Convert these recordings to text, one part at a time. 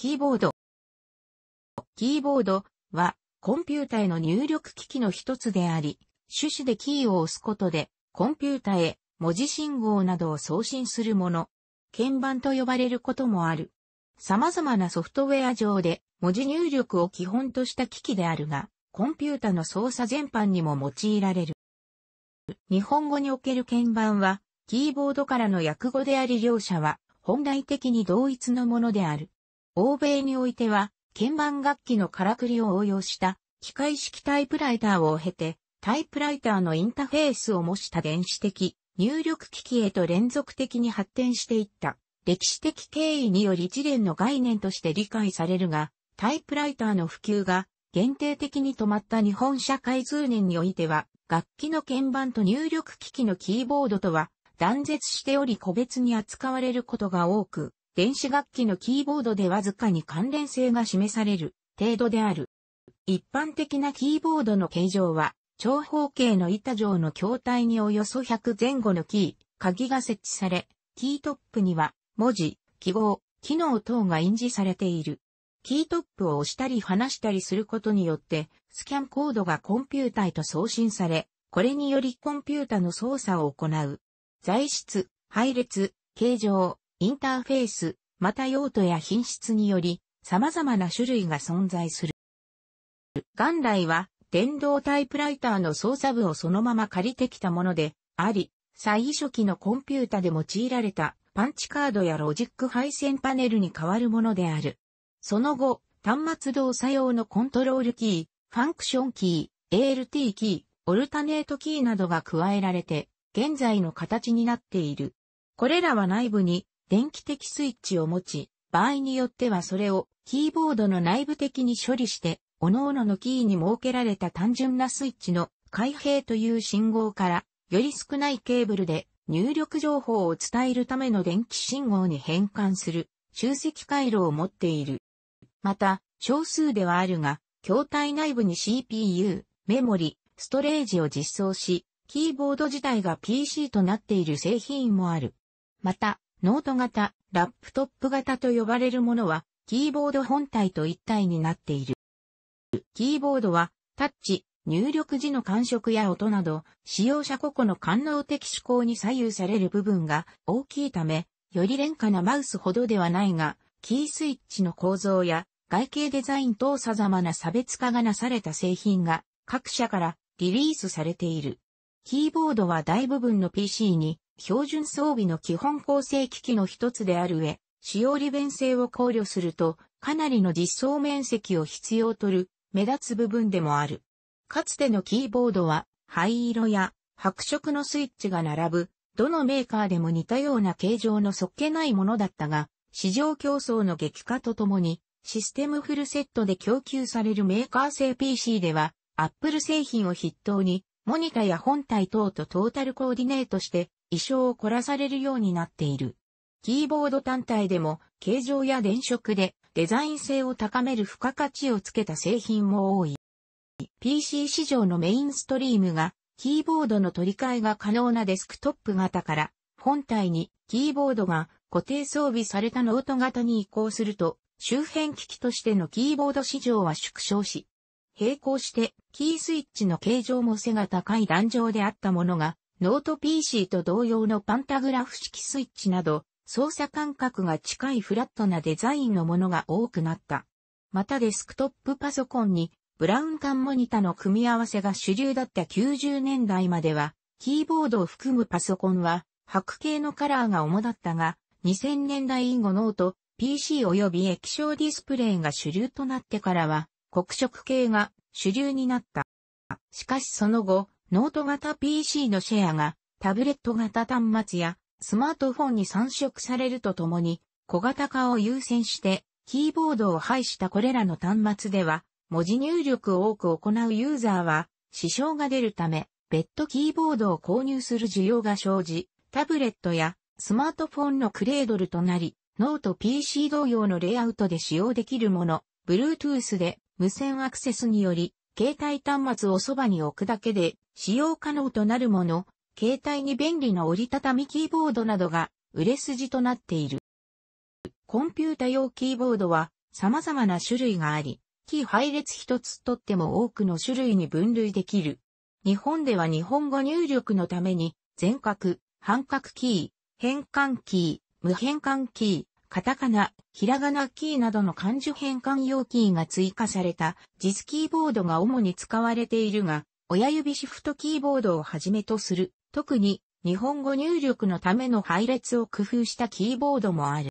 キーボード。キーボードはコンピュータへの入力機器の一つであり、種子でキーを押すことでコンピュータへ文字信号などを送信するもの。鍵盤と呼ばれることもある。様々なソフトウェア上で文字入力を基本とした機器であるが、コンピュータの操作全般にも用いられる。日本語における鍵盤は、キーボードからの訳語であり両者は、本来的に同一のものである。欧米においては、鍵盤楽器のからくりを応用した機械式タイプライターを経て、タイプライターのインタフェースを模した電子的入力機器へと連続的に発展していった。歴史的経緯により一連の概念として理解されるが、タイプライターの普及が限定的に止まった日本社会通念においては、楽器の鍵盤と入力機器のキーボードとは断絶しており個別に扱われることが多く、電子楽器のキーボードでわずかに関連性が示される程度である。一般的なキーボードの形状は、長方形の板状の筐体におよそ100前後のキー、鍵が設置され、キートップには文字、記号、機能等が印字されている。キートップを押したり離したりすることによって、スキャンコードがコンピュータへと送信され、これによりコンピュータの操作を行う。材質、配列、形状、インターフェース、また用途や品質により様々な種類が存在する。元来は電動タイプライターの操作部をそのまま借りてきたものであり、最初期のコンピュータで用いられたパンチカードやロジック配線パネルに変わるものである。その後、端末動作用のコントロールキー、ファンクションキー、ALT キー、オルタネートキーなどが加えられて、現在の形になっている。これらは内部に電気的スイッチを持ち、場合によってはそれをキーボードの内部的に処理して、各々のキーに設けられた単純なスイッチの開閉という信号から、より少ないケーブルで入力情報を伝えるための電気信号に変換する集積回路を持っている。また、少数ではあるが、筐体内部に CPU、メモリ、ストレージを実装し、キーボード自体が PC となっている製品もある。また、ノート型、ラップトップ型と呼ばれるものは、キーボード本体と一体になっている。キーボードは、タッチ、入力時の感触や音など、使用者個々の官能的思考に左右される部分が大きいため、より廉価なマウスほどではないが、キースイッチの構造や外形デザイン等様々な差別化がなされた製品が各社からリリースされている。キーボードは大部分の PC に標準装備の基本構成機器の一つである上、使用利便性を考慮すると、かなりの実装面積を必要とる、目立つ部分でもある。かつてのキーボードは、灰色や白色のスイッチが並ぶ、どのメーカーでも似たような形状の素っ気ないものだったが、市場競争の激化とともに、システムフルセットで供給されるメーカー製 PC では、Apple 製品を筆頭に、モニタや本体等とトータルコーディネートして、衣装を凝らされるようになっている。キーボード単体でも形状や電色でデザイン性を高める付加価値をつけた製品も多い。PC 市場のメインストリームがキーボードの取り替えが可能なデスクトップ型から本体にキーボードが固定装備されたノート型に移行すると周辺機器としてのキーボード市場は縮小し、並行してキースイッチの形状も背が高い壇上であったものがノート PC と同様のパンタグラフ式スイッチなど、操作感覚が近いフラットなデザインのものが多くなった。またデスクトップパソコンにブラウン管モニタの組み合わせが主流だった90年代までは、キーボードを含むパソコンは白系のカラーが主だったが、2000年代以後ノート、PC 及び液晶ディスプレイが主流となってからは、黒色系が主流になった。しかしその後、ノート型 PC のシェアがタブレット型端末やスマートフォンに参色されるとともに小型化を優先してキーボードを排したこれらの端末では文字入力を多く行うユーザーは支障が出るため別途キーボードを購入する需要が生じタブレットやスマートフォンのクレードルとなりノート PC 同様のレイアウトで使用できるもの Bluetooth で無線アクセスにより携帯端末をそばに置くだけで使用可能となるもの、携帯に便利な折りたたみキーボードなどが売れ筋となっている。コンピュータ用キーボードは様々な種類があり、キー配列一つとっても多くの種類に分類できる。日本では日本語入力のために、全角、半角キー、変換キー、無変換キー、カタカナ、ひらがなキーなどの漢字変換用キーが追加された実キーボードが主に使われているが、親指シフトキーボードをはじめとする、特に日本語入力のための配列を工夫したキーボードもある。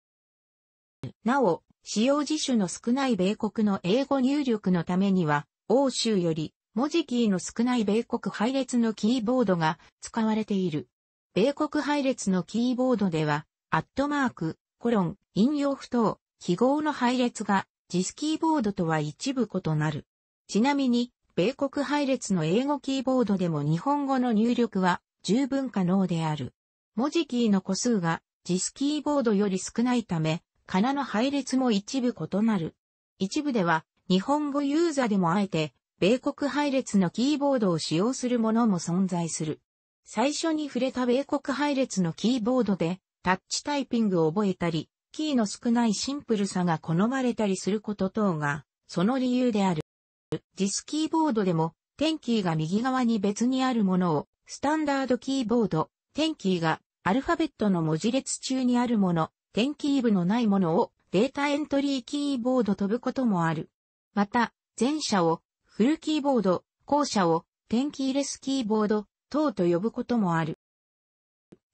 なお、使用自主の少ない米国の英語入力のためには、欧州より文字キーの少ない米国配列のキーボードが使われている。米国配列のキーボードでは、アットマーク、コロン、引用不等、記号の配列が、JIS キーボードとは一部異なる。ちなみに、米国配列の英語キーボードでも日本語の入力は十分可能である。文字キーの個数が JIS キーボードより少ないため、カナの配列も一部異なる。一部では日本語ユーザーでもあえて米国配列のキーボードを使用するものも存在する。最初に触れた米国配列のキーボードでタッチタイピングを覚えたり、キーの少ないシンプルさが好まれたりすること等が、その理由である。ディスキーボードでも、テンキーが右側に別にあるものを、スタンダードキーボード、テンキーがアルファベットの文字列中にあるもの、テンキー部のないものをデータエントリーキーボード飛ぶこともある。また、前者をフルキーボード、後者をテンキーレスキーボード等と呼ぶこともある。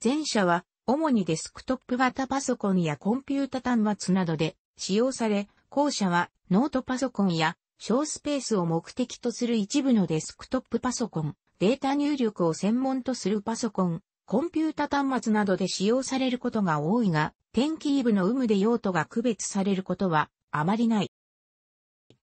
前者は主にデスクトップ型パソコンやコンピュータ端末などで使用され、後者はノートパソコンや小スペースを目的とする一部のデスクトップパソコン、データ入力を専門とするパソコン、コンピュータ端末などで使用されることが多いが、天気イブの有無で用途が区別されることはあまりない。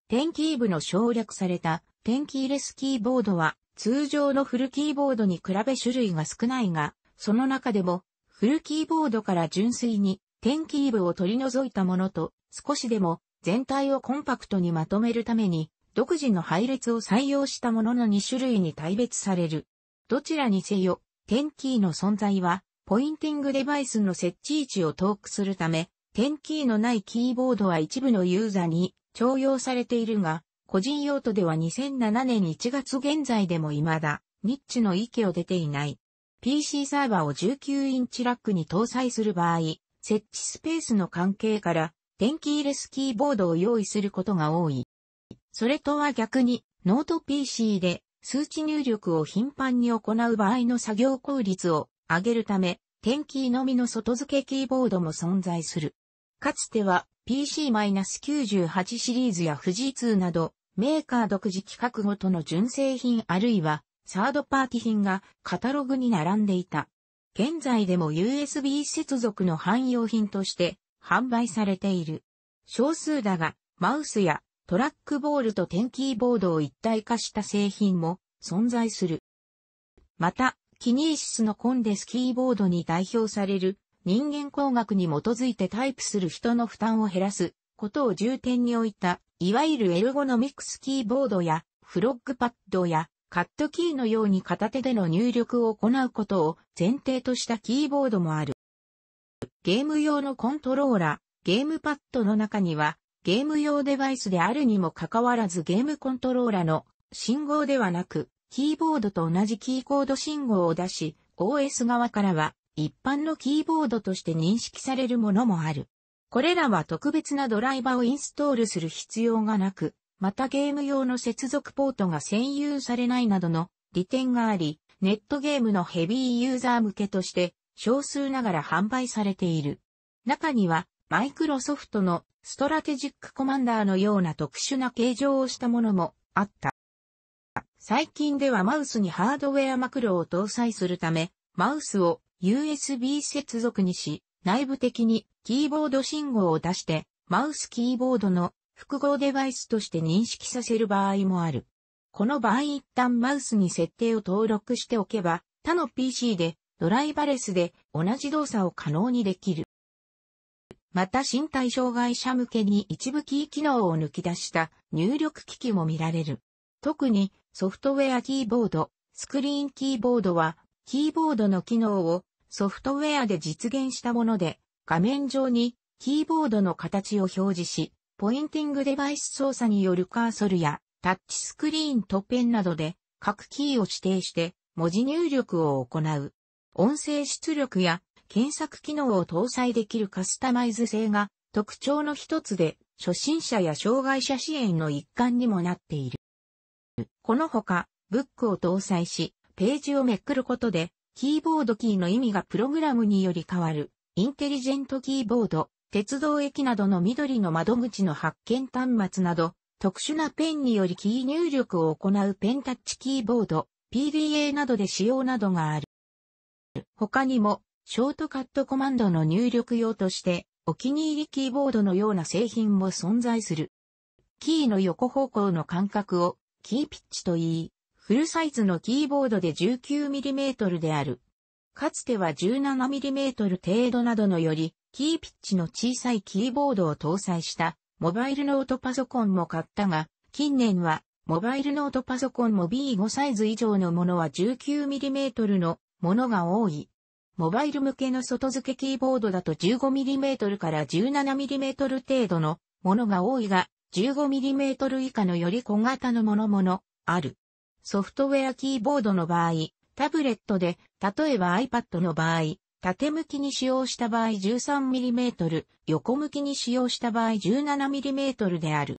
天気イブの省略された天気レスキーボードは通常のフルキーボードに比べ種類が少ないが、その中でもフルキーボードから純粋に天気イブを取り除いたものと少しでも全体をコンパクトにまとめるために、独自の配列を採用したものの2種類に大別される。どちらにせよ、ンキーの存在は、ポインティングデバイスの設置位置をトークするため、ンキーのないキーボードは一部のユーザーに徴用されているが、個人用途では2007年1月現在でも未だ、ニッチの域を出ていない。PC サーバーを19インチラックに搭載する場合、設置スペースの関係から、電気入れスキーボードを用意することが多い。それとは逆に、ノート PC で数値入力を頻繁に行う場合の作業効率を上げるため、点キーのみの外付けキーボードも存在する。かつては PC-98 シリーズや富士通などメーカー独自規格ごとの純正品あるいはサードパーティ品がカタログに並んでいた。現在でも USB 接続の汎用品として販売されている。少数だが、マウスやトラックボールとテンキーボードを一体化した製品も存在する。また、キニーシスのコンデスキーボードに代表される人間工学に基づいてタイプする人の負担を減らすことを重点に置いた、いわゆるエルゴノミクスキーボードやフロッグパッドやカットキーのように片手での入力を行うことを前提としたキーボードもある。ゲーム用のコントローラ、ゲームパッドの中には、ゲーム用デバイスであるにもかかわらずゲームコントローラの信号ではなく、キーボードと同じキーコード信号を出し、OS 側からは一般のキーボードとして認識されるものもある。これらは特別なドライバをインストールする必要がなく、またゲーム用の接続ポートが占有されないなどの利点があり、ネットゲームのヘビーユーザー向けとして少数ながら販売されている。中には、マイクロソフトのストラテジックコマンダーのような特殊な形状をしたものもあった。最近ではマウスにハードウェアマクロを搭載するため、マウスを USB 接続にし、内部的にキーボード信号を出して、マウスキーボードの複合デバイスとして認識させる場合もある。この場合一旦マウスに設定を登録しておけば、他の PC でドライバレスで同じ動作を可能にできる。また身体障害者向けに一部キー機能を抜き出した入力機器も見られる。特にソフトウェアキーボード、スクリーンキーボードはキーボードの機能をソフトウェアで実現したもので画面上にキーボードの形を表示し、ポインティングデバイス操作によるカーソルやタッチスクリーンとペンなどで各キーを指定して文字入力を行う。音声出力や検索機能を搭載できるカスタマイズ性が特徴の一つで、初心者や障害者支援の一環にもなっている。このほか、ブックを搭載し、ページをめくることで、キーボードキーの意味がプログラムにより変わる、インテリジェントキーボード、鉄道駅などの緑の窓口の発見端末など、特殊なペンによりキー入力を行うペンタッチキーボード、PDA などで使用などがある。他にも、ショートカットコマンドの入力用として、お気に入りキーボードのような製品も存在する。キーの横方向の間隔を、キーピッチと言い、フルサイズのキーボードで 19mm である。かつては 17mm 程度などのより、キーピッチの小さいキーボードを搭載した、モバイルノートパソコンも買ったが、近年は、モバイルノートパソコンも B5 サイズ以上のものは 19mm のものが多い。モバイル向けの外付けキーボードだと 15mm から 17mm 程度のものが多いが、15mm 以下のより小型のものもの、ある。ソフトウェアキーボードの場合、タブレットで、例えば iPad の場合、縦向きに使用した場合 13mm、横向きに使用した場合 17mm である。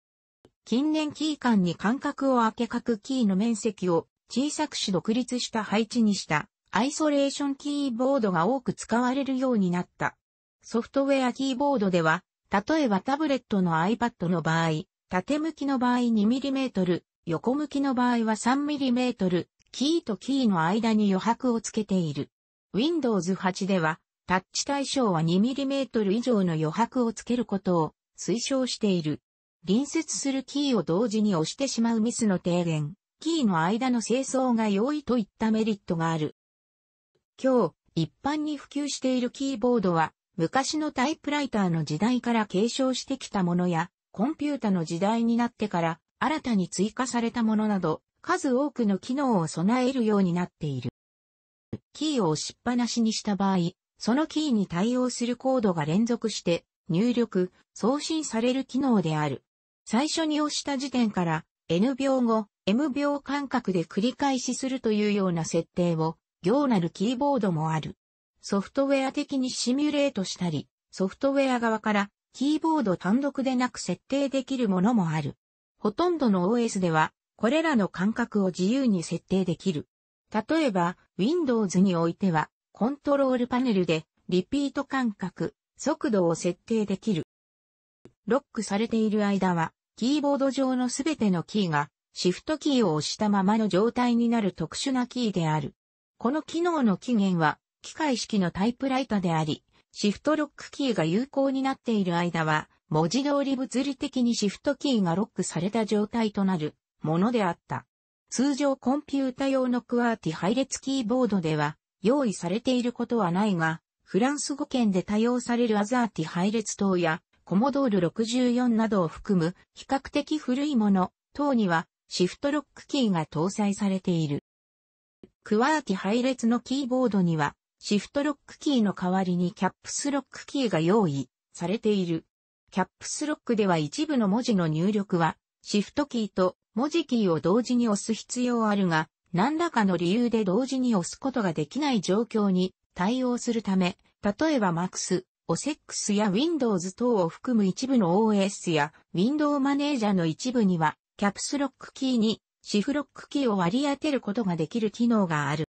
近年キー間に間隔を空け書くキーの面積を小さくし独立した配置にしたアイソレーションキーボードが多く使われるようになった。ソフトウェアキーボードでは、例えばタブレットの iPad の場合、縦向きの場合 2mm、横向きの場合は 3mm、キーとキーの間に余白をつけている。Windows 8では、タッチ対象は 2mm 以上の余白をつけることを推奨している。隣接するキーを同時に押してしまうミスの低減、キーの間の清掃が良いといったメリットがある。今日、一般に普及しているキーボードは、昔のタイプライターの時代から継承してきたものや、コンピュータの時代になってから新たに追加されたものなど、数多くの機能を備えるようになっている。キーを押しっぱなしにした場合、そのキーに対応するコードが連続して入力、送信される機能である。最初に押した時点から N 秒後、M 秒間隔で繰り返しするというような設定を行なるキーボードもある。ソフトウェア的にシミュレートしたり、ソフトウェア側からキーボード単独でなく設定できるものもある。ほとんどの OS では、これらの間隔を自由に設定できる。例えば、Windows においては、コントロールパネルで、リピート感覚、速度を設定できる。ロックされている間は、キーボード上のすべてのキーが、シフトキーを押したままの状態になる特殊なキーである。この機能の起源は、機械式のタイプライタであり、シフトロックキーが有効になっている間は、文字通り物理的にシフトキーがロックされた状態となるものであった。通常コンピュータ用のクワーティ配列キーボードでは用意されていることはないが、フランス語圏で多用されるアザーティ配列等やコモドール64などを含む比較的古いもの等にはシフトロックキーが搭載されている。クワーティ配列のキーボードには、シフトロックキーの代わりにキャップスロックキーが用意されている。キャップスロックでは一部の文字の入力は、シフトキーと文字キーを同時に押す必要あるが、何らかの理由で同時に押すことができない状況に対応するため、例えば MAX、OSX や Windows 等を含む一部の OS や Window マネージャーの一部には、キャプスロックキーにシフロックキーを割り当てることができる機能がある。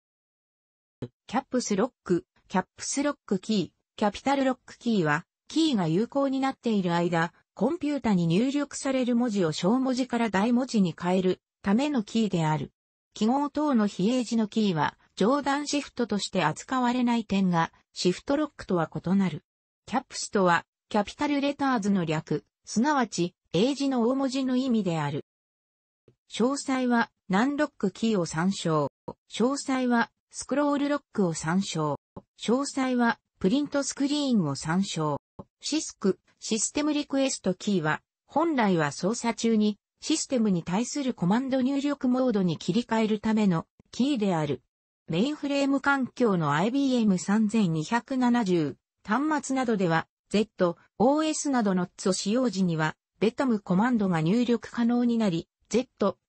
キャップスロック、キャップスロックキー、キャピタルロックキーは、キーが有効になっている間、コンピュータに入力される文字を小文字から大文字に変えるためのキーである。記号等の非英字のキーは、上段シフトとして扱われない点が、シフトロックとは異なる。キャップスとは、キャピタルレターズの略、すなわち、英字の大文字の意味である。詳細は、ナンロックキーを参照。詳細は、スクロールロックを参照。詳細は、プリントスクリーンを参照。シスク、システムリクエストキーは、本来は操作中に、システムに対するコマンド入力モードに切り替えるためのキーである。メインフレーム環境の IBM3270 端末などでは Z、OS などの t を使用時には、ベタムコマンドが入力可能になり、Z、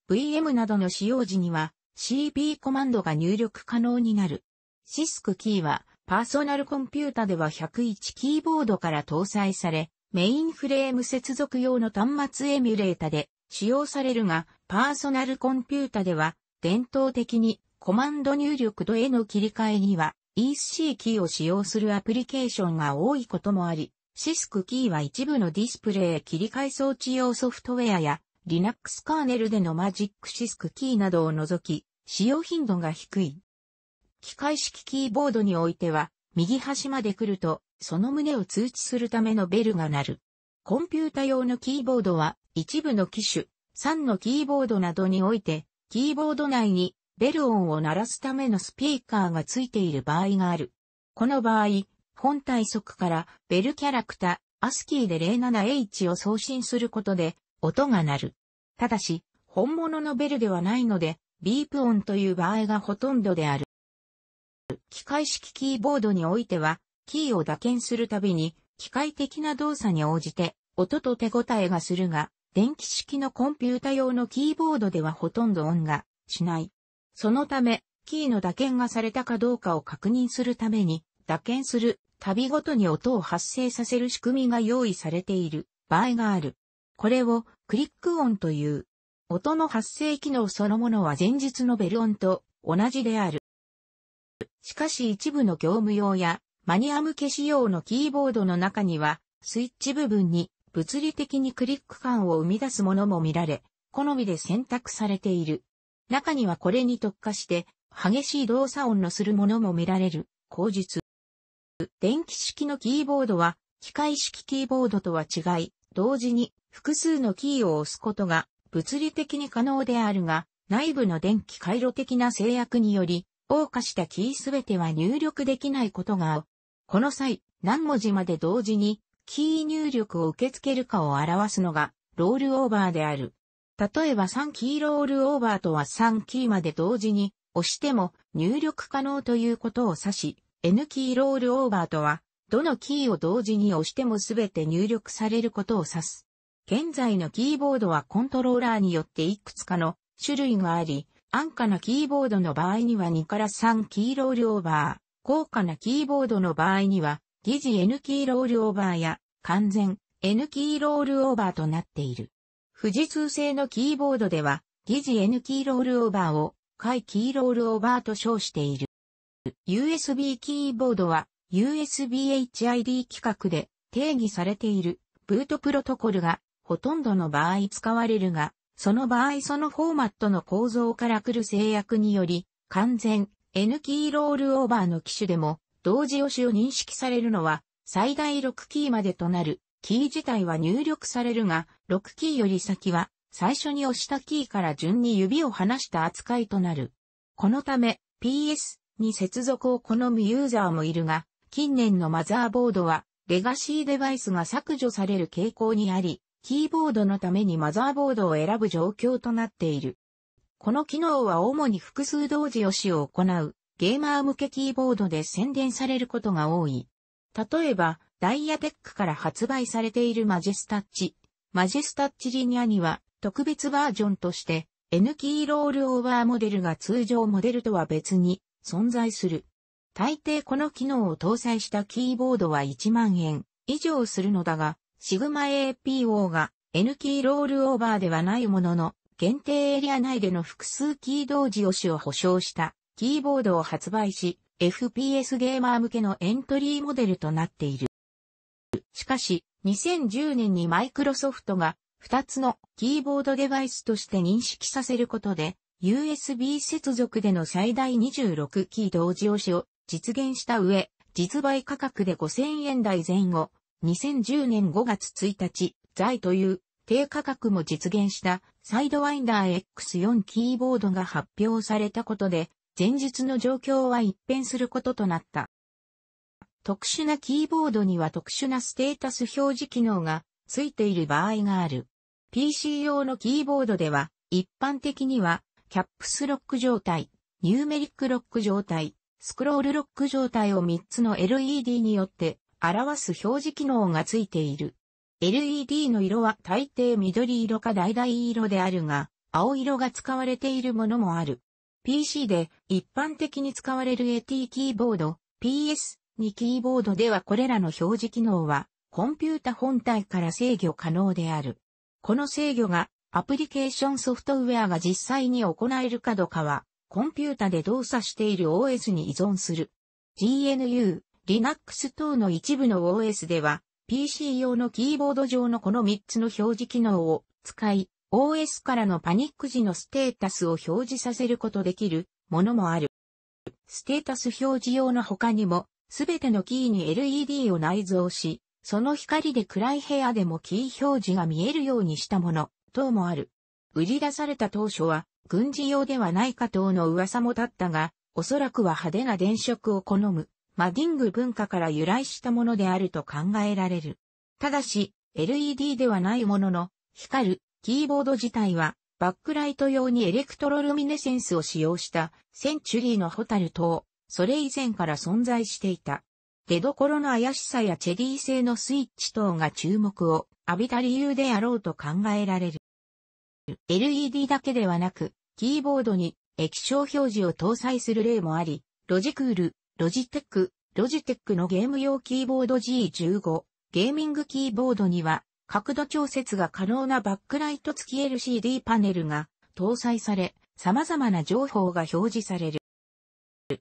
VM などの使用時には CB コマンドが入力可能になる。シスクキーはパーソナルコンピュータでは101キーボードから搭載され、メインフレーム接続用の端末エミュレータで使用されるが、パーソナルコンピュータでは伝統的にコマンド入力度への切り替えには EC キーを使用するアプリケーションが多いこともあり、シスクキーは一部のディスプレイ切り替え装置用ソフトウェアや Linux カーネルでのマジックシスクキーなどを除き、使用頻度が低い。機械式キーボードにおいては、右端まで来ると、その旨を通知するためのベルが鳴る。コンピュータ用のキーボードは、一部の機種、3のキーボードなどにおいて、キーボード内にベル音を鳴らすためのスピーカーがついている場合がある。この場合、本体側からベルキャラクタ、ASCII で 07H を送信することで、音が鳴る。ただし、本物のベルではないので、ビープ音という場合がほとんどである。機械式キーボードにおいては、キーを打鍵するたびに、機械的な動作に応じて、音と手応えがするが、電気式のコンピュータ用のキーボードではほとんど音がしない。そのため、キーの打鍵がされたかどうかを確認するために、打鍵する、びごとに音を発生させる仕組みが用意されている場合がある。これをクリック音という。音の発生機能そのものは前述のベル音と同じである。しかし一部の業務用やマニア向け仕様のキーボードの中には、スイッチ部分に物理的にクリック感を生み出すものも見られ、好みで選択されている。中にはこれに特化して、激しい動作音のするものも見られる、口述。電気式のキーボードは、機械式キーボードとは違い、同時に複数のキーを押すことが物理的に可能であるが、内部の電気回路的な制約により、謳歌したキーすべては入力できないことが、この際、何文字まで同時に、キー入力を受け付けるかを表すのが、ロールオーバーである。例えば3キーロールオーバーとは3キーまで同時に押しても入力可能ということを指し、N キーロールオーバーとは、どのキーを同時に押してもすべて入力されることを指す。現在のキーボードはコントローラーによっていくつかの種類があり、安価なキーボードの場合には2から3キーロールオーバー、高価なキーボードの場合には、疑似 N キーロールオーバーや完全 N キーロールオーバーとなっている。富士通製のキーボードでは、疑似 N キーロールオーバーを、回キーロールオーバーと称している。USB キーボードは、USB HID 規格で定義されているブートプロトコルがほとんどの場合使われるが、その場合そのフォーマットの構造から来る制約により、完全 N キーロールオーバーの機種でも、同時押しを認識されるのは、最大6キーまでとなる、キー自体は入力されるが、6キーより先は、最初に押したキーから順に指を離した扱いとなる。このため、PS に接続を好むユーザーもいるが、近年のマザーボードは、レガシーデバイスが削除される傾向にあり、キーボードのためにマザーボードを選ぶ状況となっている。この機能は主に複数同時押しを行うゲーマー向けキーボードで宣伝されることが多い。例えば、ダイヤテックから発売されているマジェスタッチ、マジェスタッチリニアには特別バージョンとして N キーロールオーバーモデルが通常モデルとは別に存在する。大抵この機能を搭載したキーボードは1万円以上するのだが、シグマ APO が N キーロールオーバーではないものの、限定エリア内での複数キー同時押しを保証したキーボードを発売し、FPS ゲーマー向けのエントリーモデルとなっている。しかし、2010年にマイクロソフトが2つのキーボードデバイスとして認識させることで、USB 接続での最大26キー同時押しを実現した上、実売価格で5000円台前後、2010年5月1日、在という低価格も実現したサイドワインダー X4 キーボードが発表されたことで、前述の状況は一変することとなった。特殊なキーボードには特殊なステータス表示機能がついている場合がある。PC 用のキーボードでは、一般的には、キャップスロック状態、ニューメリックロック状態、スクロールロック状態を3つの LED によって表す表示機能がついている。LED の色は大抵緑色か橙色であるが、青色が使われているものもある。PC で一般的に使われる AT キーボード、PS2 キーボードではこれらの表示機能は、コンピュータ本体から制御可能である。この制御がアプリケーションソフトウェアが実際に行えるかどうかは、コンピュータで動作している OS に依存する。GNU Linux 等の一部の OS では、PC 用のキーボード上のこの3つの表示機能を使い、OS からのパニック時のステータスを表示させることできるものもある。ステータス表示用の他にも、すべてのキーに LED を内蔵し、その光で暗い部屋でもキー表示が見えるようにしたもの、等もある。売り出された当初は、軍事用ではないか等の噂も立ったが、おそらくは派手な電飾を好むマディング文化から由来したものであると考えられる。ただし、LED ではないものの、光るキーボード自体は、バックライト用にエレクトロルミネセンスを使用したセンチュリーのホタル等、それ以前から存在していた。出どころの怪しさやチェリー製のスイッチ等が注目を浴びた理由であろうと考えられる。LED だけではなく、キーボードに液晶表示を搭載する例もあり、ロジクールロジテック、ロジテックのゲーム用キーボード G15、ゲーミングキーボードには、角度調節が可能なバックライト付き LCD パネルが搭載され、様々な情報が表示される。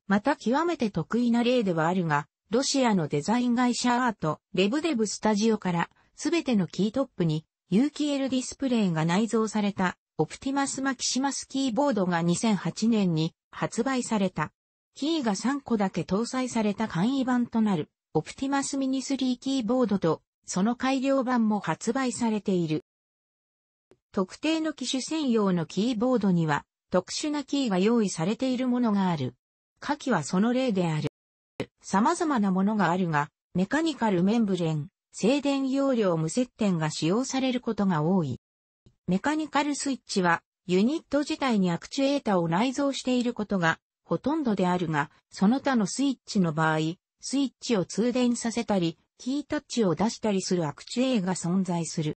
また極めて得意な例ではあるが、ロシアのデザイン会社アート、レブデブスタジオから、すべてのキートップに、有機 L ディスプレイが内蔵された、オプティマスマキシマスキーボードが2008年に発売された。キーが3個だけ搭載された簡易版となる、オプティマスミニ3キーボードと、その改良版も発売されている。特定の機種専用のキーボードには、特殊なキーが用意されているものがある。下記はその例である。様々なものがあるが、メカニカルメンブレン、静電容量無接点が使用されることが多い。メカニカルスイッチは、ユニット自体にアクチュエータを内蔵していることがほとんどであるが、その他のスイッチの場合、スイッチを通電させたり、キータッチを出したりするアクチュエーが存在する。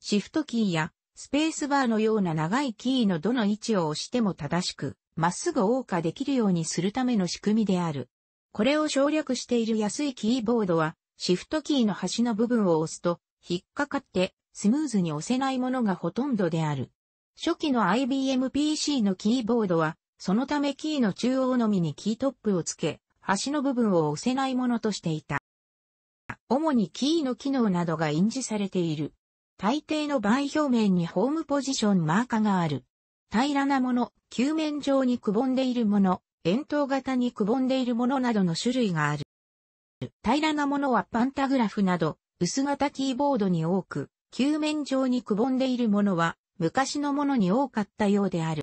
シフトキーやスペースバーのような長いキーのどの位置を押しても正しく、まっすぐ謳歌できるようにするための仕組みである。これを省略している安いキーボードは、シフトキーの端の部分を押すと、引っかかってスムーズに押せないものがほとんどである。初期の IBM PC のキーボードは、そのためキーの中央のみにキートップをつけ、端の部分を押せないものとしていた。主にキーの機能などが印字されている。大抵の場合表面にホームポジションマーカーがある。平らなもの、球面上にくぼんでいるもの、円筒型にくぼんでいるものなどの種類がある。平らなものはパンタグラフなど、薄型キーボードに多く、球面上にくぼんでいるものは昔のものに多かったようである。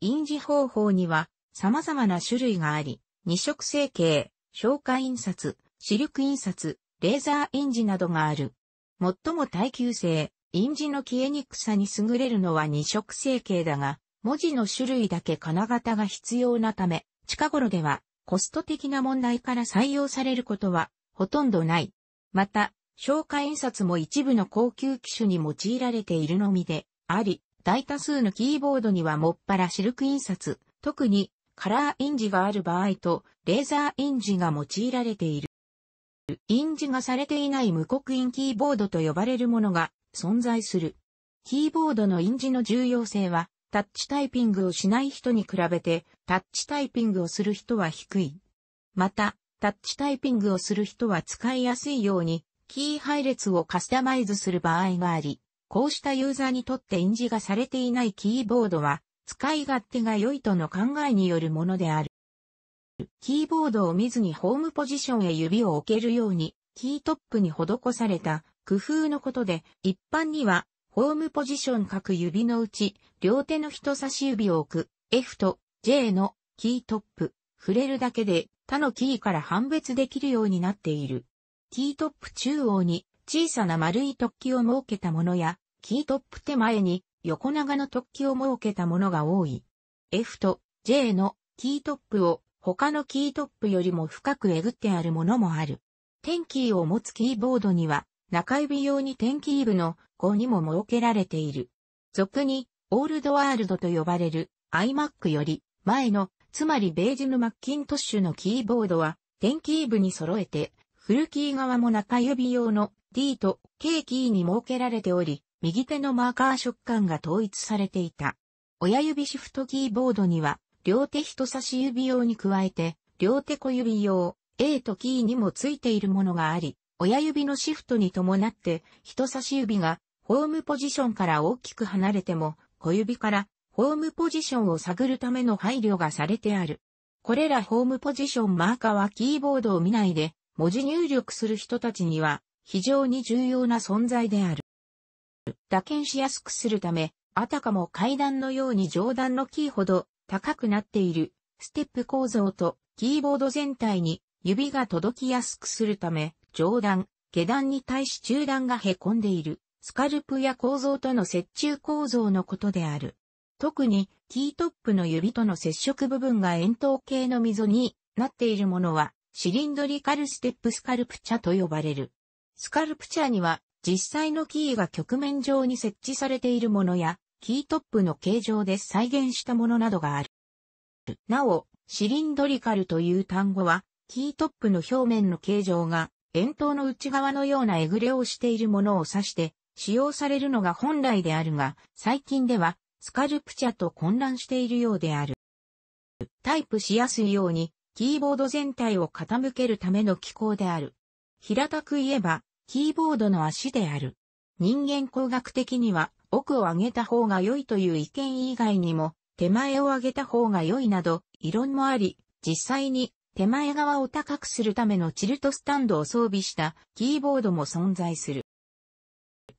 印字方法には様々な種類があり、二色成形、消化印刷、視力印刷、レーザー印字などがある。最も耐久性、印字の消えにくさに優れるのは二色成形だが、文字の種類だけ金型が必要なため、近頃ではコスト的な問題から採用されることはほとんどない。また、消化印刷も一部の高級機種に用いられているのみであり、大多数のキーボードにはもっぱらシルク印刷、特にカラー印字がある場合とレーザー印字が用いられている。印字がされていない無刻印キーボードと呼ばれるものが存在する。キーボードの印字の重要性はタッチタイピングをしない人に比べてタッチタイピングをする人は低い。また、タッチタイピングをする人は使いやすいようにキー配列をカスタマイズする場合があり、こうしたユーザーにとって印字がされていないキーボードは、使い勝手が良いとの考えによるものである。キーボードを見ずにホームポジションへ指を置けるように、キートップに施された工夫のことで、一般には、ホームポジション各指のうち、両手の人差し指を置く、F と J のキートップ、触れるだけで他のキーから判別できるようになっている。キートップ中央に小さな丸い突起を設けたものや、キートップ手前に横長の突起を設けたものが多い。F と J のキートップを他のキートップよりも深くえぐってあるものもある。テンキーを持つキーボードには、中指用にテンキー部の5にも設けられている。俗に、オールドワールドと呼ばれる iMac より前の、つまりベージュのマッキントッシュのキーボードは、テンキー部に揃えて、フルキー側も中指用の D と K キーに設けられており、右手のマーカー触感が統一されていた。親指シフトキーボードには、両手人差し指用に加えて、両手小指用、A とキーにも付いているものがあり、親指のシフトに伴って人差し指がホームポジションから大きく離れても小指からホームポジションを探るための配慮がされてある。これらホームポジションマーカーはキーボードを見ないで文字入力する人たちには非常に重要な存在である。打鍵しやすくするため、あたかも階段のように上段のキーほど高くなっているステップ構造とキーボード全体に指が届きやすくするため、上段、下段に対し中段が凹んでいるスカルプや構造との接中構造のことである。特にキートップの指との接触部分が円筒形の溝になっているものはシリンドリカルステップスカルプチャと呼ばれる。スカルプチャーには実際のキーが局面上に設置されているものや、キートップの形状で再現したものなどがある。なお、シリンドリカルという単語は、キートップの表面の形状が、円筒の内側のようなえぐれをしているものを指して、使用されるのが本来であるが、最近では、スカルプチャと混乱しているようである。タイプしやすいように、キーボード全体を傾けるための機構である。平たく言えば、キーボードの足である。人間工学的には奥を上げた方が良いという意見以外にも手前を上げた方が良いなど異論もあり、実際に手前側を高くするためのチルトスタンドを装備したキーボードも存在する。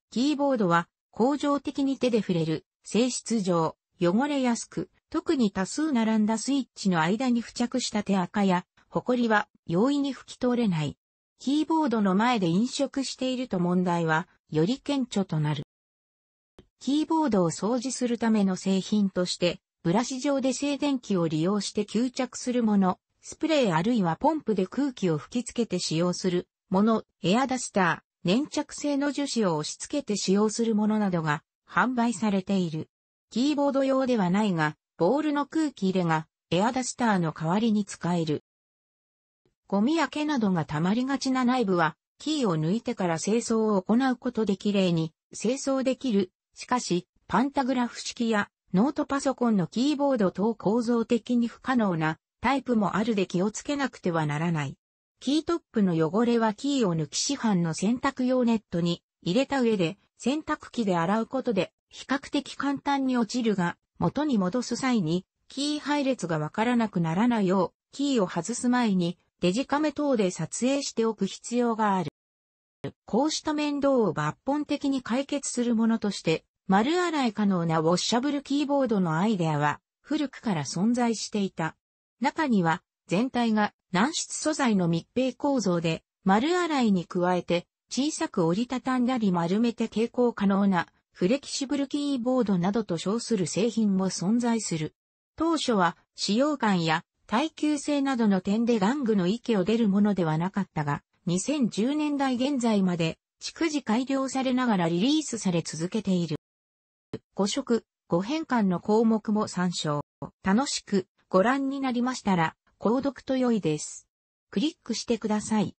キーボードは恒常的に手で触れる性質上汚れやすく、特に多数並んだスイッチの間に付着した手垢や、ホコリは容易に拭き取れない。キーボードの前で飲食していると問題は、より顕著となる。キーボードを掃除するための製品として、ブラシ状で静電気を利用して吸着するもの、スプレーあるいはポンプで空気を吹きつけて使用するもの、エアダスター、粘着性の樹脂を押し付けて使用するものなどが販売されている。キーボード用ではないが、ボールの空気入れがエアダスターの代わりに使える。ゴミや毛などが溜まりがちな内部は、キーを抜いてから清掃を行うことできれいに清掃できる。しかし、パンタグラフ式やノートパソコンのキーボード等構造的に不可能なタイプもあるで気をつけなくてはならない。キートップの汚れはキーを抜き市販の洗濯用ネットに入れた上で洗濯機で洗うことで比較的簡単に落ちるが元に戻す際にキー配列がわからなくならないようキーを外す前にデジカメ等で撮影しておく必要がある。こうした面倒を抜本的に解決するものとして、丸洗い可能なウォッシャブルキーボードのアイデアは古くから存在していた。中には全体が軟質素材の密閉構造で丸洗いに加えて小さく折りたたんだり丸めて蛍光可能なフレキシブルキーボードなどと称する製品も存在する。当初は使用感や耐久性などの点で玩具の域を出るものではなかったが、2010年代現在まで、逐次改良されながらリリースされ続けている。5色、5変換の項目も参照。楽しくご覧になりましたら、購読と良いです。クリックしてください。